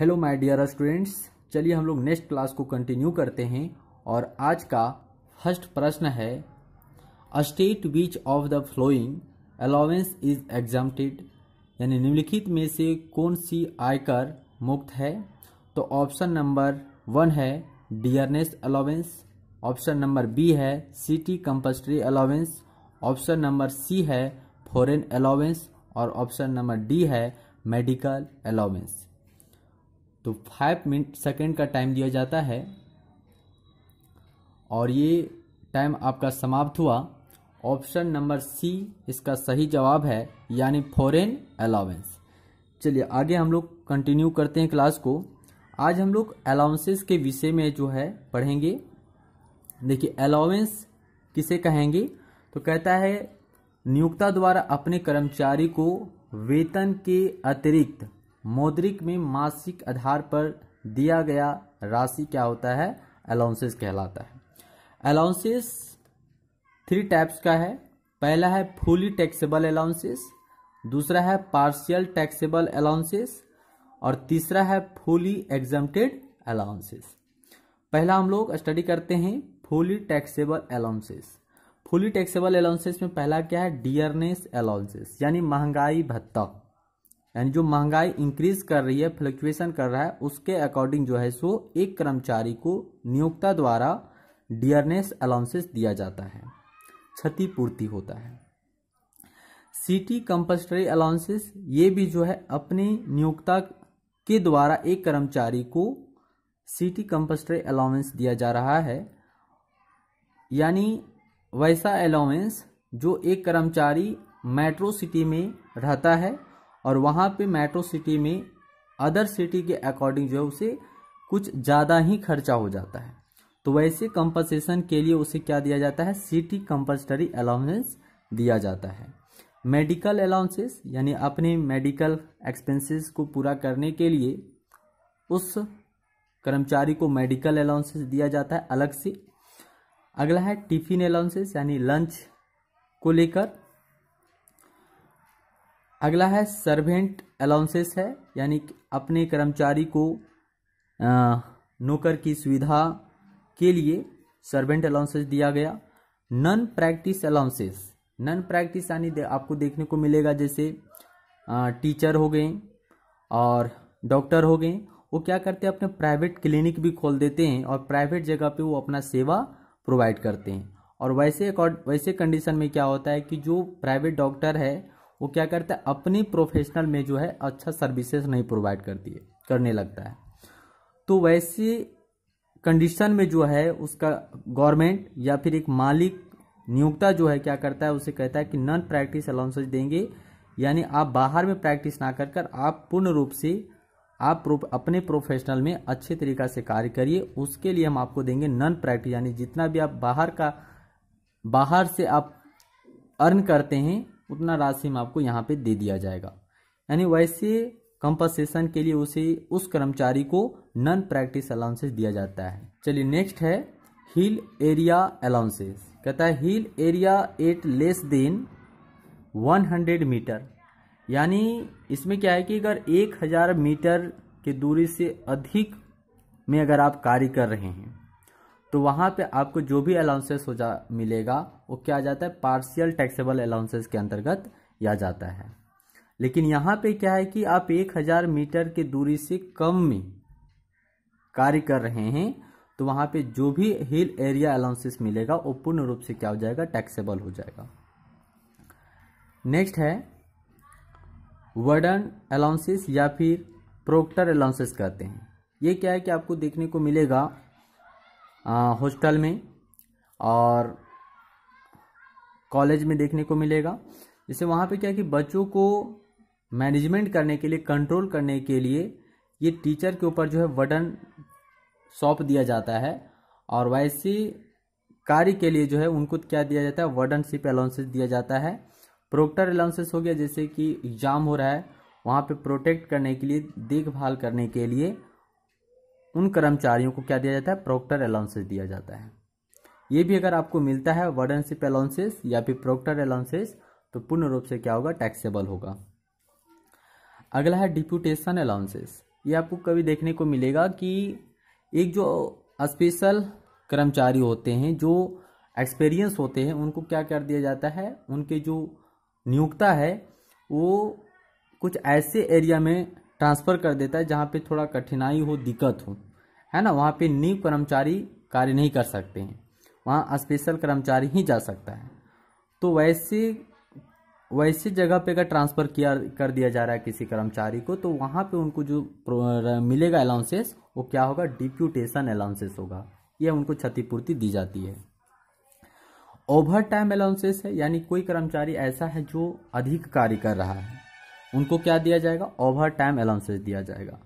hello my dear students चलिए हम लोग नेक्स्ट क्लास को कंटिन्यू करते हैं और आज का फर्स्ट प्रश्न है a state which of the following allowance is exempted यानी निम्नलिखित में से कौन सी आयकर मुक्त है तो ऑप्शन नंबर वन है dearness allowance option number B है city compulsory allowance option number C है फॉरेन अलाउेंस और ऑप्शन नंबर डी है मेडिकल अलाउेंस तो फाइव मिनट सेकेंड का टाइम दिया जाता है और ये टाइम आपका समाप्त हुआ ऑप्शन नंबर सी इसका सही जवाब है यानी फॉरेन अलाउंस चलिए आगे हम लोग कंटिन्यू करते हैं क्लास को आज हम लोग अलाउंसेस के विषय में जो है पढ़ेंगे देखिए अलाउंस किसे कहेंगे तो कहता है नियोक्ता द्वारा अपने कर्मचारी को वेतन के अतिरिक्त मौद्रिक में मासिक आधार पर दिया गया राशि क्या होता है अलाउंसेस कहलाता है अलाउंसेस थ्री टाइप्स का है पहला है फुली टैक्सेबल अलाउंसेस दूसरा है पार्शियल टैक्सेबल अलाउंसेस और तीसरा है फुली एग्जाम्प्टेड अलाउंसेस पहला हम लोग स्टडी करते हैं fully taxable allowances fully taxable allowances में पहला क्या है डियरनेस अलाउंसेस यानी महंगाई भत्ता यानी जो महंगाई इंक्रीज कर रही है फ्लक्चुएशन कर रहा है उसके अकॉर्डिंग जो है सो एक कर्मचारी को नियोक्ता द्वारा डियरनेस अलाउंसेस दिया जाता है क्षतिपूर्ति होता है सिटी कंपल्सरी अलाउंसेस ये भी जो है अपने नियोक्ता के द्वारा एक कर्मचारी को सिटी कंपल्सरी अलाउंस दिया जा रहा है यानी वैसा अलाउंस जो एक कर्मचारी मेट्रो सिटी में रहता है और वहाँ पे मेट्रो सिटी में अदर सिटी के अकॉर्डिंग जो है उसे कुछ ज़्यादा ही खर्चा हो जाता है तो वैसे कंपनसेशन के लिए उसे क्या दिया जाता है सिटी कंपल्सरी अलाउंसेस दिया जाता है मेडिकल अलाउंसेस यानी अपने मेडिकल एक्सपेंसेस को पूरा करने के लिए उस कर्मचारी को मेडिकल अलाउंसेस दिया जाता है अलग से अगला है टिफिन अलाउंसेस यानी लंच को लेकर अगला है सर्वेंट अलाउंसेस है यानी अपने कर्मचारी को नौकर की सुविधा के लिए सर्वेंट अलाउंसेस दिया गया non practice allowances non practice यानी आपको देखने को मिलेगा जैसे टीचर हो गए और डॉक्टर हो गए वो क्या करते हैं अपने प्राइवेट क्लिनिक भी खोल देते हैं और प्राइवेट जगह पे वो अपना सेवा प्रोवाइड करते हैं और वैसे वैसे कंडीशन में क्या होता है कि जो प्राइवेट डॉक्टर है वो क्या करता है अपनी प्रोफेशनल में जो है अच्छा सर्विसेज नहीं प्रोवाइड करती है करने लगता है तो वैसी कंडीशन में जो है उसका गवर्नमेंट या फिर एक मालिक नियोक्ता जो है क्या करता है उसे कहता है कि नॉन प्रैक्टिस अलाउंसेज देंगे यानी आप बाहर में प्रैक्टिस ना कर कर आप पूर्ण रूप से आप प्रूप, अपने प्रोफेशनल में अच्छे तरीका से कार्य करिए उसके लिए हम आपको देंगे नॉन प्रैक्टिस यानी जितना भी आप बाहर का बाहर से आप अर्न करते हैं उतना राशि में आपको यहाँ पे दे दिया जाएगा यानी वैसे कंपनसेशन के लिए उसे उस कर्मचारी को नॉन प्रैक्टिस अलाउंसेस दिया जाता है चलिए नेक्स्ट है हिल एरिया अलाउंसेस कहता है hill area at less than 100 metre यानी इसमें क्या है कि अगर 1000 मीटर के दूरी से अधिक में अगर आप कार्य कर रहे हैं तो वहाँ पे आपको जो भी अलाउंसेस हो जा मिलेगा वो क्या आ जाता है पार्शियल टैक्सेबल अलाउंसेस के अंतर्गत या जाता है लेकिन यहाँ पे क्या है कि आप एक हज़ार मीटर की दूरी से कम में कार्य कर रहे हैं तो वहाँ पे जो भी हिल एरिया अलाउंसेस मिलेगा वो पूर्ण रूप से क्या हो जाएगा टैक्सेबल हो जाएगा नेक्स्ट है वर्डन अलाउंसेस या फिर प्रोक्टर अलाउंसेस कहते हैं ये क्या है कि आपको देखने को मिलेगा हॉस्टल में और कॉलेज में देखने को मिलेगा जैसे वहाँ पे क्या है कि बच्चों को मैनेजमेंट करने के लिए कंट्रोल करने के लिए ये टीचर के ऊपर जो है वर्डन सौंप दिया जाता है और वैसे कार्य के लिए जो है उनको क्या दिया जाता है वर्डनशिप अलाउंसेस दिया जाता है प्रोक्टर अलाउंसेस हो गया जैसे कि एग्जाम हो रहा है वहाँ पे प्रोटेक्ट करने के लिए देखभाल करने के लिए उन कर्मचारियों को क्या दिया जाता है प्रोक्टर अलाउंसेस दिया जाता है ये भी अगर आपको मिलता है वर्डनशिप अलाउंसेस या फिर प्रोक्टर अलाउंसेस तो पूर्ण रूप से क्या होगा टैक्सेबल होगा अगला है डिप्यूटेशन अलाउंसेस ये आपको कभी देखने को मिलेगा कि एक जो स्पेशल कर्मचारी होते हैं जो एक्सपीरियंस होते हैं उनको क्या कर दिया जाता है उनके जो नियुक्ता है वो कुछ ऐसे एरिया में ट्रांसफ़र कर देता है जहाँ पे थोड़ा कठिनाई हो दिक्कत हो है ना वहाँ पे नीव कर्मचारी कार्य नहीं कर सकते हैं वहाँ स्पेशल कर्मचारी ही जा सकता है तो वैसे वैसे जगह पे अगर ट्रांसफ़र किया कर दिया जा रहा है किसी कर्मचारी को तो वहाँ पे उनको जो मिलेगा अलाउंसेस वो क्या होगा डिप्यूटेशन अलाउंसेस होगा यह उनको क्षतिपूर्ति दी जाती है ओवर टाइम अलाउंसेस है यानी कोई कर्मचारी ऐसा है जो अधिक कार्य कर रहा है उनको क्या दिया जाएगा ओवर टाइम अलाउंसेस दिया जाएगा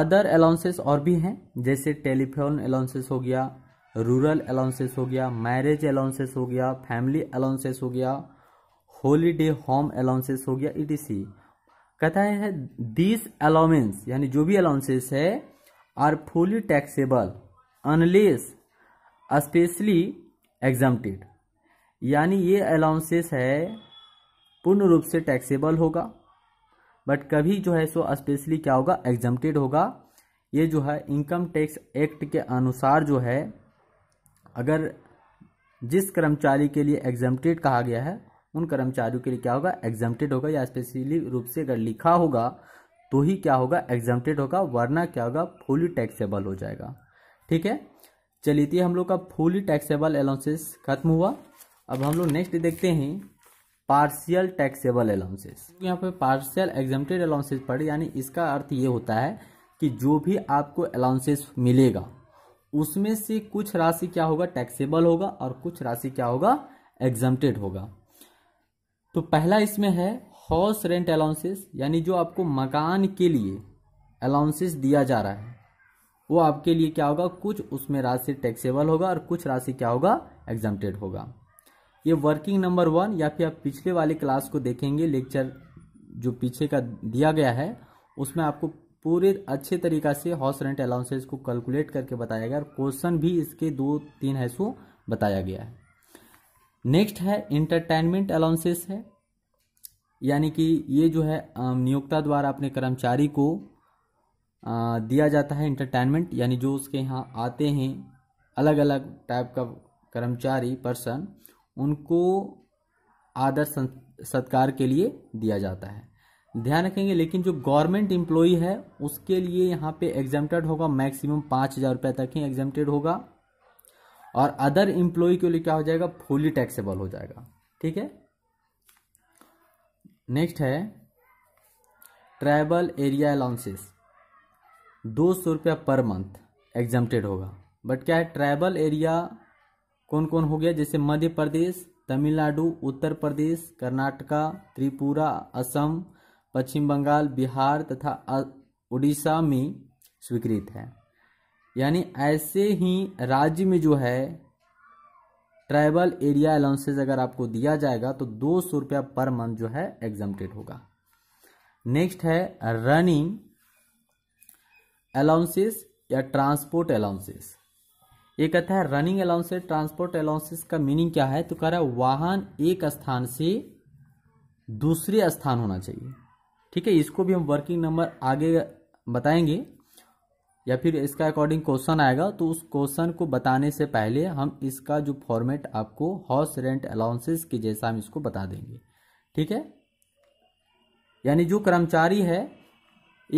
अदर अलाउंसेस और भी हैं जैसे टेलीफोन अलाउंसेस हो गया रूरल अलाउंसेस हो गया मैरिज अलाउंसेस हो गया फैमिली अलाउंसेस हो गया होलीडे होम अलाउंसेस हो गया ई कहता है दिस अलाउंस यानी जो भी अलाउंसेस है are fully taxable unless specially exempted यानी ये अलाउंसेस है पूर्ण रूप से टैक्सेबल होगा बट कभी जो है सो स्पेशली क्या होगा एग्जम्प्टेड होगा ये जो है इनकम टैक्स एक्ट के अनुसार जो है अगर जिस कर्मचारी के लिए एग्जम्प्टेड कहा गया है उन कर्मचारियों के लिए क्या होगा एग्जम्प्टेड होगा या स्पेशली रूप से अगर लिखा होगा तो ही क्या होगा एग्जम्प्टेड होगा वरना क्या होगा फुली टैक्सेबल हो जाएगा ठीक है चलिए तो हम लोग का फुली टैक्सेबल अलाउंसेस खत्म हुआ अब हम लोग नेक्स्ट देखते हैं पार्शियल टैक्सेबल अलाउंसेस यहाँ पे पार्शियल एग्जामेटेड अलाउंसेस पड़े यानी इसका अर्थ ये होता है कि जो भी आपको अलाउंसेस मिलेगा उसमें से कुछ राशि क्या होगा टैक्सेबल होगा और कुछ राशि क्या होगा एग्जामेटेड होगा तो पहला इसमें है हाउस रेंट अलाउंसेस यानी जो आपको मकान के लिए अलाउंसेस दिया जा रहा है वो आपके लिए क्या होगा कुछ उसमें राशि टैक्सेबल होगा और कुछ राशि क्या होगा एग्जामेटेड होगा ये वर्किंग नंबर वन या फिर आप पिछले वाले क्लास को देखेंगे लेक्चर जो पीछे का दिया गया है उसमें आपको पूरे अच्छे तरीका से हाउस रेंट अलाउंसेज को कैलकुलेट करके बताया गया और क्वेश्चन भी इसके दो तीन है सो बताया गया है नेक्स्ट है इंटरटेनमेंट अलाउंसेस है यानी कि ये जो है नियोक्ता द्वारा अपने कर्मचारी को दिया जाता है इंटरटेनमेंट यानी जो उसके यहाँ आते हैं अलग अलग टाइप का कर्मचारी पर्सन उनको आदर सत्कार के लिए दिया जाता है ध्यान रखेंगे लेकिन जो गवर्नमेंट एम्प्लॉई है उसके लिए यहाँ पे एग्जामेटेड होगा मैक्सिमम पाँच हज़ार रुपये तक ही एग्जेमटेड होगा और अदर एम्प्लॉय के लिए क्या हो जाएगा फुली टैक्सेबल हो जाएगा ठीक है नेक्स्ट है ट्रैवल एरिया अलाउंसेस दो सौ रुपया पर मंथ एग्जामेटेड होगा बट क्या है ट्रैवल एरिया कौन कौन हो गया जैसे मध्य प्रदेश तमिलनाडु उत्तर प्रदेश कर्नाटका त्रिपुरा असम पश्चिम बंगाल बिहार तथा उड़ीसा में स्वीकृत है यानी ऐसे ही राज्य में जो है ट्राइबल एरिया अलाउंसेज अगर आपको दिया जाएगा तो दो सौ रुपया पर मंथ जो है एग्जामेड होगा नेक्स्ट है रनिंग अलाउंसेस या ट्रांसपोर्ट अलाउंसेस ये कहता है रनिंग अलाउंसेस ट्रांसपोर्ट अलाउंसेस का मीनिंग क्या है तो कह रहा है वाहन एक स्थान से दूसरे स्थान होना चाहिए ठीक है इसको भी हम वर्किंग नंबर आगे बताएंगे या फिर इसका अकॉर्डिंग क्वेश्चन आएगा तो उस क्वेश्चन को बताने से पहले हम इसका जो फॉर्मेट आपको हाउस रेंट अलाउंसेस के जैसा हम इसको बता देंगे ठीक है यानी जो कर्मचारी है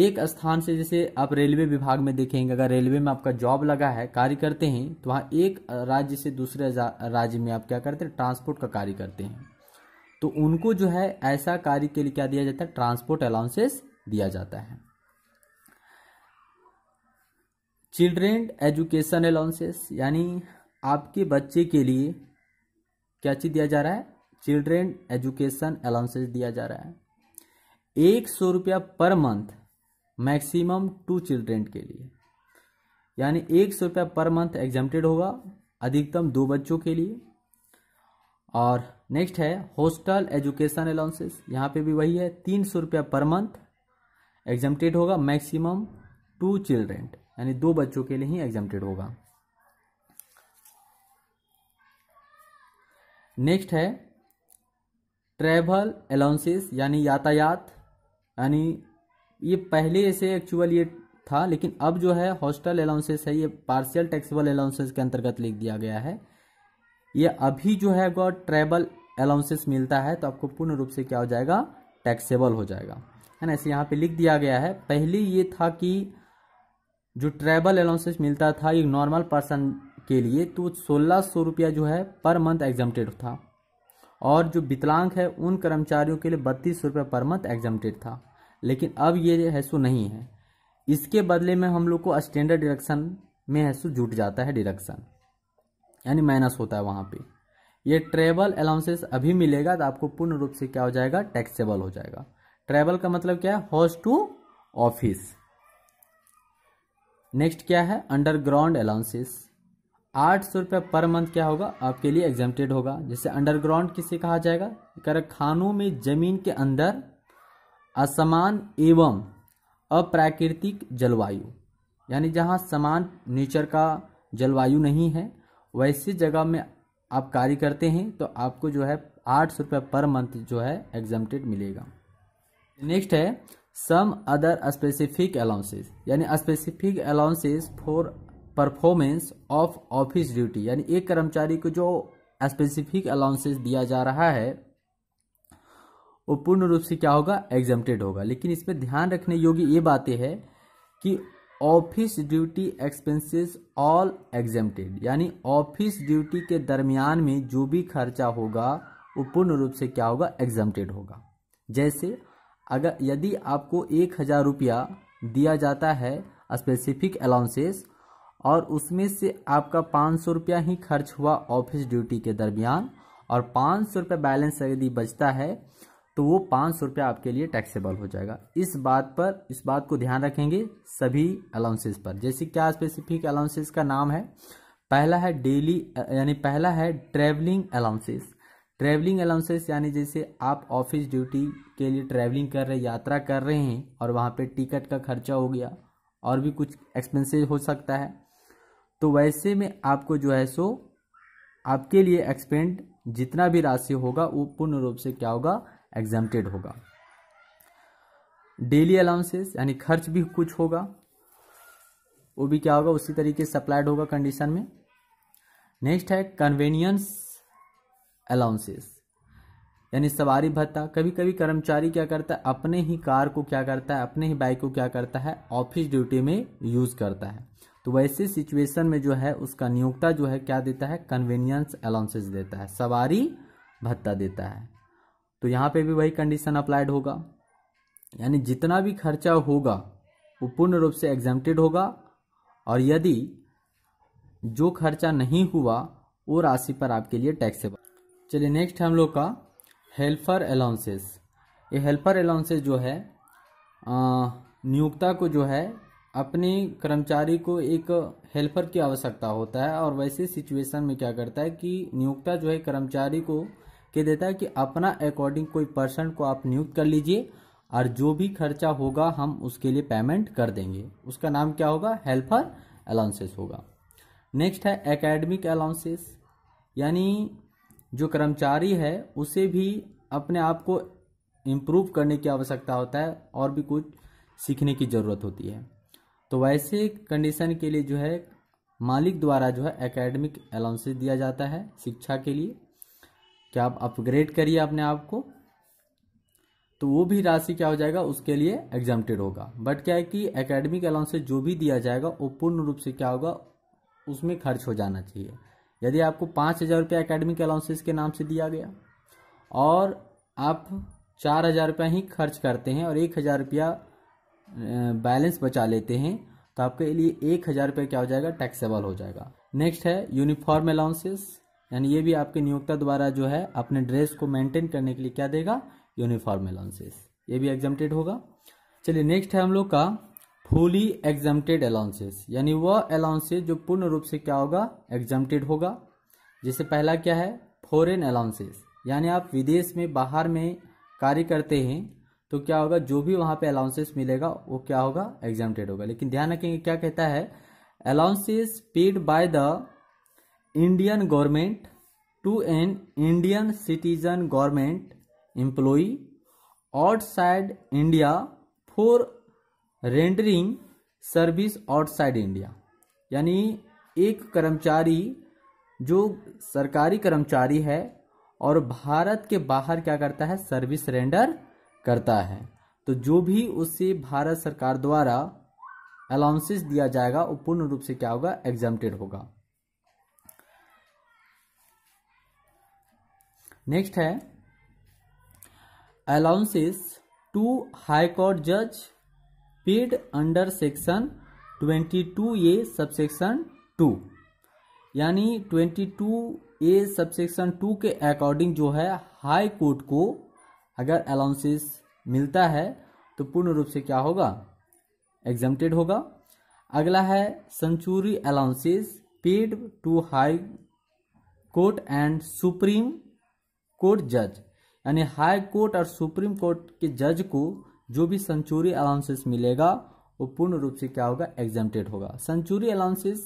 एक स्थान से जैसे आप रेलवे विभाग में देखेंगे अगर रेलवे में आपका जॉब लगा है कार्य करते हैं तो वहाँ एक राज्य से दूसरे राज्य में आप क्या करते हैं ट्रांसपोर्ट का कार्य करते हैं तो उनको जो है ऐसा कार्य के लिए क्या दिया जाता है ट्रांसपोर्ट अलाउंसेस दिया जाता है चिल्ड्रेन एजुकेशन अलाउंसेस यानी आपके बच्चे के लिए क्या चीज़ दिया जा रहा है चिल्ड्रेन एजुकेशन अलाउंसेस दिया जा रहा है एक सौ रुपया per month maximum to children के लिए यानी एक सौ रुपया पर मंथ एग्जामेड होगा अधिकतम दो बच्चों के लिए और नेक्स्ट है हॉस्टल एजुकेशन अलाउंसेस यहाँ पे भी वही है तीन सौ रुपया पर मंथ एग्जामेड होगा मैक्सिमम टू चिल्ड्रेन यानी दो बच्चों के लिए ही एग्जामेड होगा नेक्स्ट है ट्रैवल अलाउंसेस यानी यातायात यानी ये पहले से एक्चुअल ये था लेकिन अब जो है हॉस्टल अलाउंसेस है ये पार्शियल टैक्सेबल अलाउंसेस के अंतर्गत लिख दिया गया है ये अभी जो है गॉड ट्रेबल अलाउंसेस मिलता है तो आपको पूर्ण रूप से क्या हो जाएगा टैक्सेबल हो जाएगा है ना ऐसे यहाँ पे लिख दिया गया है पहले ये था कि जो ट्रैवल अलाउंसेस मिलता था एक नॉर्मल पर्सन के लिए तो सोलह सौ रुपया जो है पर मंथ एग्जामटेड था और जो विकलांग है उन कर्मचारियों के लिए बत्तीस सौ रुपया पर मंथ एग्जामटेड था लेकिन अब ये है सो नहीं है इसके बदले में हम लोग को स्टैंडर्ड डिरेक्शन में है सो जुट जाता है डिरेक्शन यानी माइनस होता है वहाँ पे ये ट्रेवल अलाउंसेस अभी मिलेगा तो आपको पूर्ण रूप से क्या हो जाएगा टैक्सेबल हो जाएगा ट्रेवल का मतलब क्या है हॉज टू ऑफिस नेक्स्ट क्या है अंडरग्राउंड अलाउंसेस आठ सौ रुपये पर मंथ क्या होगा आपके लिए एग्जामटेड होगा जैसे अंडरग्राउंड किसे कहा जाएगा खानों में जमीन के अंदर असमान एवं अप्राकृतिक जलवायु यानी जहाँ समान नेचर का जलवायु नहीं है वैसी जगह में आप कार्य करते हैं तो आपको जो है आठ सौ रुपये पर मंथ जो है एग्जामटेड मिलेगा नेक्स्ट है सम अदर स्पेसिफिक अलाउंसेस यानी specific allowances for performance of office duty यानी एक कर्मचारी को जो स्पेसिफिक अलाउंसेस दिया जा रहा है वो पूर्ण रूप से क्या होगा एग्जम्प्टेड होगा लेकिन इसमें ध्यान रखने योग्य ये बातें है कि office duty expenses all exempted यानी ऑफिस ड्यूटी के दरमियान में जो भी खर्चा होगा वो पूर्ण रूप से क्या होगा एग्जम्प्टेड होगा जैसे अगर यदि आपको एक हज़ार रुपया दिया जाता है स्पेसिफिक अलाउंसेस और उसमें से आपका पाँच सौ रुपया ही खर्च हुआ ऑफिस ड्यूटी के दरमियान और पाँच सौ रुपया बैलेंस यदि बचता है तो वो पाँच सौ रुपया आपके लिए टैक्सेबल हो जाएगा इस बात पर इस बात को ध्यान रखेंगे सभी अलाउंसेस पर जैसे क्या स्पेसिफिक अलाउंसेस का नाम है पहला है डेली यानी पहला है ट्रैवलिंग अलाउंसेस ट्रैवलिंग अलाउंसेस यानी जैसे आप ऑफिस ड्यूटी के लिए ट्रैवलिंग कर रहे यात्रा कर रहे हैं और वहाँ पर टिकट का खर्चा हो गया और भी कुछ एक्सपेंसिज हो सकता है तो वैसे में आपको जो है सो आपके लिए एक्सपेंड जितना भी राशि होगा वो पूर्ण रूप से क्या होगा एग्जामटेड होगा डेली अलाउंसेस यानी खर्च भी कुछ होगा वो भी क्या होगा उसी तरीके से अप्लाइड होगा कंडीशन में नेक्स्ट है कन्वीनियंस अलाउंसेस यानी सवारी भत्ता कभी कभी कर्मचारी क्या करता है अपने ही कार को क्या करता है अपने ही बाइक को क्या करता है ऑफिस ड्यूटी में यूज़ करता है तो वैसे सिचुएशन में जो है उसका नियोक्ता जो है क्या देता है कन्वीनियंस अलाउंसेस देता है सवारी भत्ता देता है तो यहाँ पे भी वही कंडीशन अप्लाइड होगा यानी जितना भी खर्चा होगा वो पूर्ण रूप से एग्जेम्प्टेड होगा और यदि जो खर्चा नहीं हुआ वो राशि पर आपके लिए टैक्सेबल चलिए नेक्स्ट हम लोग का हेल्पर अलाउंसेस ये हेल्पर अलाउंसेस जो है नियोक्ता को जो है अपने कर्मचारी को एक हेल्पर की आवश्यकता होता है और वैसे सिचुएशन में क्या करता है कि नियोक्ता जो है कर्मचारी को के देता है कि अपना अकॉर्डिंग कोई पर्सन को आप नियुक्त कर लीजिए और जो भी खर्चा होगा हम उसके लिए पेमेंट कर देंगे उसका नाम क्या होगा हेल्पर अलाउंसेस होगा नेक्स्ट है एकेडमिक अलाउंसेस यानी जो कर्मचारी है उसे भी अपने आप को इम्प्रूव करने की आवश्यकता होता है और भी कुछ सीखने की ज़रूरत होती है तो वैसे कंडीशन के लिए जो है मालिक द्वारा जो है एकेडमिक अलाउंसेस दिया जाता है शिक्षा के लिए कि आप अपग्रेड करिए अपने आप को तो वो भी राशि क्या हो जाएगा उसके लिए एग्जामटेड होगा बट क्या है कि एकेडमिक अलाउंस जो भी दिया जाएगा वो पूर्ण रूप से क्या होगा उसमें खर्च हो जाना चाहिए यदि आपको पाँच हज़ार रुपया अकेडमिक अलाउंसेस के नाम से दिया गया और आप चार हज़ार रुपया ही खर्च करते हैं और एक हज़ार रुपया बैलेंस बचा लेते हैं तो आपके लिए एक हज़ार रुपया क्या हो जाएगा टैक्सेबल हो जाएगा नेक्स्ट है यूनिफॉर्म अलाउंसेस यानी ये भी आपके नियोक्ता द्वारा जो है अपने ड्रेस को मेंटेन करने के लिए क्या देगा यूनिफॉर्म अलाउंसेस ये भी एग्जामटेड होगा चलिए नेक्स्ट है हम लोग का फुली एग्जामटेड अलाउंसेस यानी वह अलाउंसेस जो पूर्ण रूप से क्या होगा एग्जामटेड होगा जैसे पहला क्या है फॉरेन अलाउंसेस यानी आप विदेश में बाहर में कार्य करते हैं तो क्या होगा जो भी वहां पे अलाउंसेस मिलेगा वो क्या होगा एग्जामेड होगा लेकिन ध्यान रखेंगे क्या कहता है allowances paid by the Indian government to an Indian citizen government employee outside India for rendering service outside India यानी एक कर्मचारी जो सरकारी कर्मचारी है और भारत के बाहर क्या करता है सर्विस रेंडर करता है तो जो भी उसे भारत सरकार द्वारा अलाउंसेस दिया जाएगा वो पूर्ण रूप से क्या होगा एग्जाम होगा नेक्स्ट है अलाउंसेस टू हाई कोर्ट जज paid under section 22 A subsection 2 यानी 22 ए सबसेक्शन 2 के अकॉर्डिंग जो है हाई कोर्ट को अगर अलाउंसेस मिलता है तो पूर्ण रूप से क्या होगा एग्जामटेड होगा अगला है sumptuary allowances paid to high court and supreme court जज यानी हाई कोर्ट और सुप्रीम कोर्ट के जज को जो भी सेंचुरी अलाउंसेस मिलेगा वो पूर्ण रूप से क्या होगा एग्जामटेड होगा सेंचुरी अलाउंसेस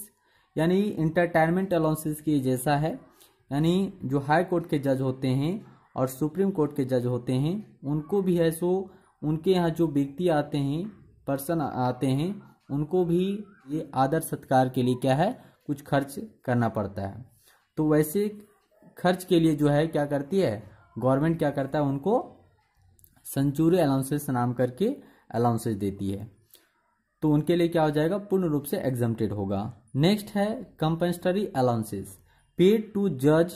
यानी इंटरटेनमेंट अलाउंसेस की जैसा है यानी जो हाई कोर्ट के जज होते हैं और सुप्रीम कोर्ट के जज होते हैं उनको भी है सो उनके यहाँ जो व्यक्ति आते हैं पर्सन आते हैं उनको भी ये आदर सत्कार के लिए क्या है कुछ खर्च करना पड़ता है तो वैसे खर्च के लिए जो है क्या करती है गवर्नमेंट क्या करता है उनको संचूरी अलाउंसेस नाम करके अलाउंसेस देती है तो उनके लिए क्या हो जाएगा पूर्ण रूप से एग्जम्प्टेड होगा नेक्स्ट है कंपल्सरी अलाउंसेस पेड टू जज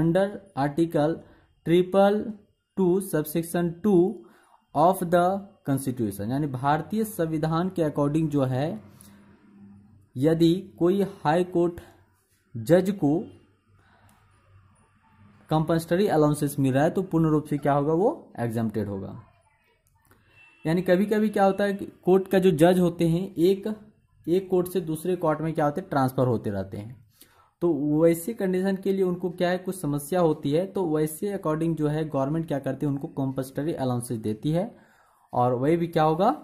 under article triple two subsection two of the constitution यानी भारतीय संविधान के अकॉर्डिंग जो है यदि कोई हाई कोर्ट जज को कंपल्सरी अलाउंसेस मिल रहा है तो पूर्ण रूप से क्या होगा वो एग्जामटेड होगा यानी कभी कभी क्या होता है कि कोर्ट का जो जज होते हैं एक एक कोर्ट से दूसरे कोर्ट में क्या होते हैं ट्रांसफ़र होते रहते हैं तो वैसे कंडीशन के लिए उनको क्या है कुछ समस्या होती है तो वैसे अकॉर्डिंग जो है गवर्नमेंट क्या करती है उनको कंपल्सरी अलाउंसेस देती है और वही भी क्या होगा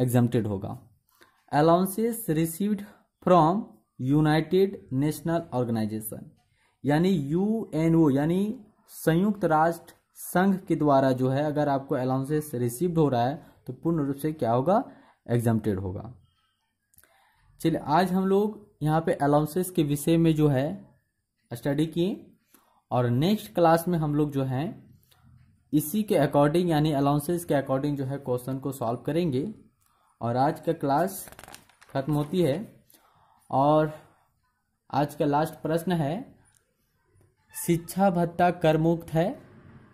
एग्जामेड होगा allowances received from united national organisation यानी यू एन ओ यानी संयुक्त राष्ट्र संघ के द्वारा जो है अगर आपको अलाउंसेस रिसीव्ड हो रहा है तो पूर्ण रूप से क्या होगा एग्जामटेड होगा चलिए आज हम लोग यहाँ पे अलाउंसेस के विषय में जो है स्टडी किए और नेक्स्ट क्लास में हम लोग जो है इसी के अकॉर्डिंग यानी अलाउंसेस के अकॉर्डिंग जो है क्वेश्चन को सॉल्व करेंगे और आज का क्लास खत्म होती है और आज का लास्ट प्रश्न है शिक्षा भत्ता कर मुक्त है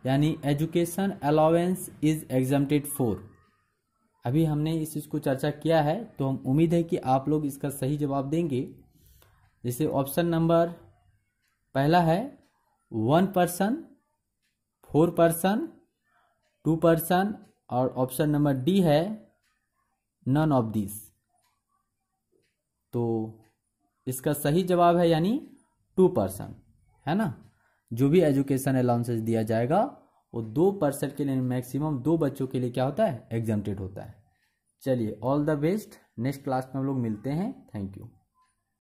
यानी education allowance is exempted for अभी हमने इस चीज़ को चर्चा किया है तो हम उम्मीद है कि आप लोग इसका सही जवाब देंगे जैसे ऑप्शन नंबर पहला है one person four person two person और ऑप्शन नंबर डी है नन ऑफ दिस तो इसका सही जवाब है यानी टू पर्सन है ना जो भी एजुकेशन अलाउंसेस दिया जाएगा वो दो परसेंट के लिए मैक्सिमम दो बच्चों के लिए क्या होता है एग्जामटेड होता है चलिए all the best next class में हम लोग मिलते हैं थैंक यू